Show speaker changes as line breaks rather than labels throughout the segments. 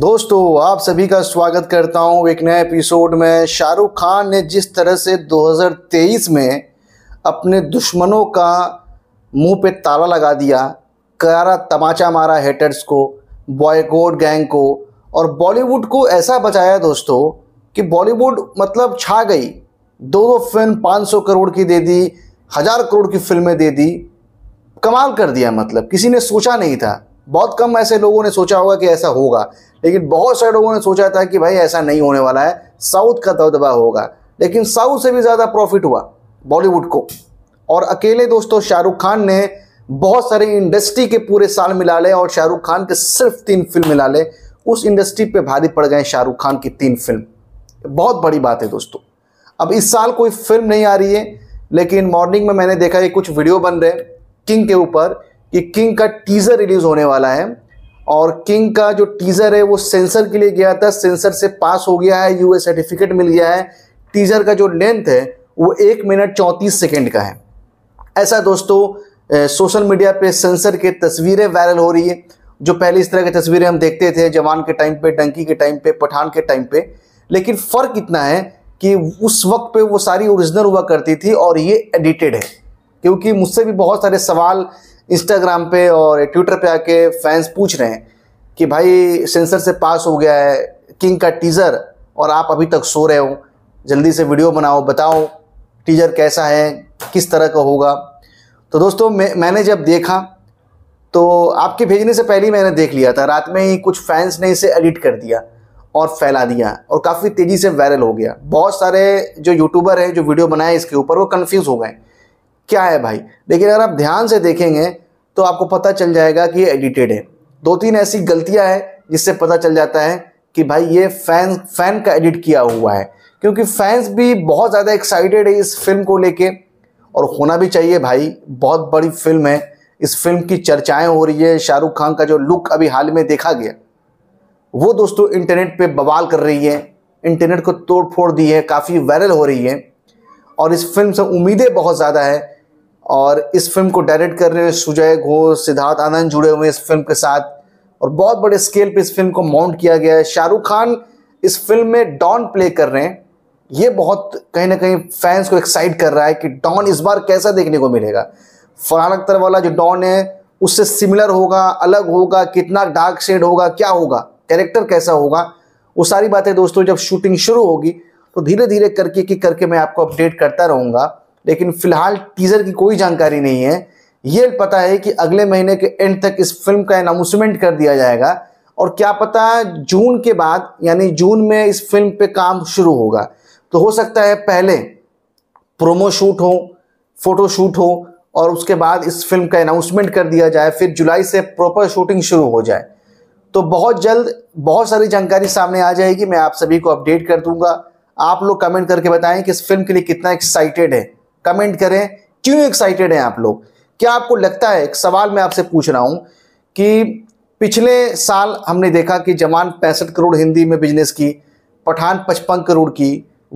दोस्तों आप सभी का स्वागत करता हूं एक नए एपिसोड में शाहरुख खान ने जिस तरह से 2023 में अपने दुश्मनों का मुंह पे ताला लगा दिया करारा तमाचा मारा हेटर्स को बॉयकोट गैंग को और बॉलीवुड को ऐसा बचाया दोस्तों कि बॉलीवुड मतलब छा गई दो दो फिल्म 500 करोड़ की दे दी हज़ार करोड़ की फिल्में दे दी कमाल कर दिया मतलब किसी ने सोचा नहीं था बहुत कम ऐसे लोगों ने सोचा होगा कि ऐसा होगा लेकिन बहुत सारे लोगों ने सोचा था कि भाई ऐसा नहीं होने वाला है साउथ का दबदबा होगा लेकिन साउथ से भी ज़्यादा प्रॉफिट हुआ बॉलीवुड को और अकेले दोस्तों शाहरुख खान ने बहुत सारे इंडस्ट्री के पूरे साल मिला ले और शाहरुख खान के सिर्फ तीन फिल्म मिला ले उस इंडस्ट्री पे भारी पड़ गए शाहरुख खान की तीन फिल्म बहुत बड़ी बात है दोस्तों अब इस साल कोई फिल्म नहीं आ रही है लेकिन मॉर्निंग में मैंने देखा कि कुछ वीडियो बन रहे किंग के ऊपर कि किंग का टीज़र रिलीज़ होने वाला है और किंग का जो टीजर है वो सेंसर के लिए गया था सेंसर से पास हो गया है यूए सर्टिफिकेट मिल गया है टीजर का जो लेंथ है वो एक मिनट चौंतीस सेकेंड का है ऐसा दोस्तों सोशल मीडिया पे सेंसर के तस्वीरें वायरल हो रही है जो पहले इस तरह की तस्वीरें हम देखते थे जवान के टाइम पे डंकी के टाइम पे पठान के टाइम पे लेकिन फ़र्क इतना है कि उस वक्त पे वो सारी ओरिजिनल हुआ करती थी और ये एडिटेड है क्योंकि मुझसे भी बहुत सारे सवाल इंस्टाग्राम पे और ट्विटर पे आके फैंस पूछ रहे हैं कि भाई सेंसर से पास हो गया है किंग का टीज़र और आप अभी तक सो रहे हो जल्दी से वीडियो बनाओ बताओ टीज़र कैसा है किस तरह का होगा तो दोस्तों मैं मैंने जब देखा तो आपके भेजने से पहले ही मैंने देख लिया था रात में ही कुछ फैंस ने इसे एडिट कर दिया और फैला दिया और काफ़ी तेज़ी से वायरल हो गया बहुत सारे जो यूट्यूबर हैं जो वीडियो बनाए इसके ऊपर वो कन्फ्यूज़ हो गए क्या है भाई लेकिन अगर आप ध्यान से देखेंगे तो आपको पता चल जाएगा कि ये एडिटेड है दो तीन ऐसी गलतियाँ हैं जिससे पता चल जाता है कि भाई ये फैन फैन का एडिट किया हुआ है क्योंकि फैंस भी बहुत ज़्यादा एक्साइटेड है इस फिल्म को लेके और होना भी चाहिए भाई बहुत बड़ी फिल्म है इस फिल्म की चर्चाएं हो रही है शाहरुख खान का जो लुक अभी हाल में देखा गया वो दोस्तों इंटरनेट पे बवाल कर रही है इंटरनेट को तोड़ फोड़ दी है काफ़ी वायरल हो रही है और इस फिल्म से उम्मीदें बहुत ज़्यादा है और इस फिल्म को डायरेक्ट कर रहे हैं सुजय घोष सिद्धार्थ आनंद जुड़े हुए इस फिल्म के साथ और बहुत बड़े स्केल पे इस फिल्म को माउंट किया गया है शाहरुख खान इस फिल्म में डॉन प्ले कर रहे हैं ये बहुत कहीं ना कहीं फैंस को एक्साइट कर रहा है कि डॉन इस बार कैसा देखने को मिलेगा फरहान अख्तर वाला जो डॉन है उससे सिमिलर होगा अलग होगा कितना डार्क शेड होगा क्या होगा कैरेक्टर कैसा होगा वो सारी बातें दोस्तों जब शूटिंग शुरू होगी तो धीरे धीरे करके की करके मैं आपको अपडेट करता रहूँगा लेकिन फिलहाल टीजर की कोई जानकारी नहीं है ये पता है कि अगले महीने के एंड तक इस फिल्म का अनाउंसमेंट कर दिया जाएगा और क्या पता जून के बाद यानी जून में इस फिल्म पे काम शुरू होगा तो हो सकता है पहले प्रोमो शूट हो फोटो शूट हो और उसके बाद इस फिल्म का अनाउंसमेंट कर दिया जाए फिर जुलाई से प्रॉपर शूटिंग शुरू हो जाए तो बहुत जल्द बहुत सारी जानकारी सामने आ जाएगी मैं आप सभी को अपडेट कर दूंगा आप लोग कमेंट करके बताएं कि इस फिल्म के लिए कितना एक्साइटेड है कमेंट करें क्यों एक्साइटेड हैं आप लोग क्या आपको लगता है एक सवाल मैं आपसे पूछ रहा हूं कि पिछले साल हमने देखा कि जमान पैंसठ करोड़ हिंदी में बिजनेस की पठान पचपन करोड़ की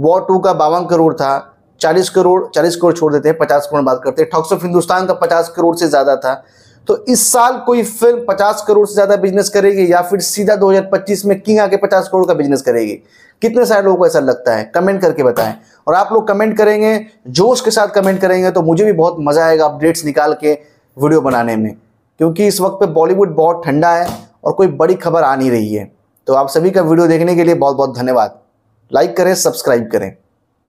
वॉर टू का बावन करोड़ था चालीस करोड़ चालीस करोड़ छोड़ देते हैं पचास करोड़ बात करते हैं ठॉक्स ऑफ हिंदुस्तान का पचास करोड़ से ज़्यादा था तो इस साल कोई फिल्म 50 करोड़ से ज़्यादा बिजनेस करेगी या फिर सीधा 2025 में किंग आके 50 करोड़ का बिजनेस करेगी कितने सारे लोगों को ऐसा लगता है कमेंट करके बताएं और आप लोग कमेंट करेंगे जोश के साथ कमेंट करेंगे तो मुझे भी बहुत मज़ा आएगा अपडेट्स निकाल के वीडियो बनाने में क्योंकि इस वक्त पर बॉलीवुड बहुत ठंडा है और कोई बड़ी खबर आ नहीं रही है तो आप सभी का वीडियो देखने के लिए बहुत बहुत धन्यवाद लाइक करें सब्सक्राइब करें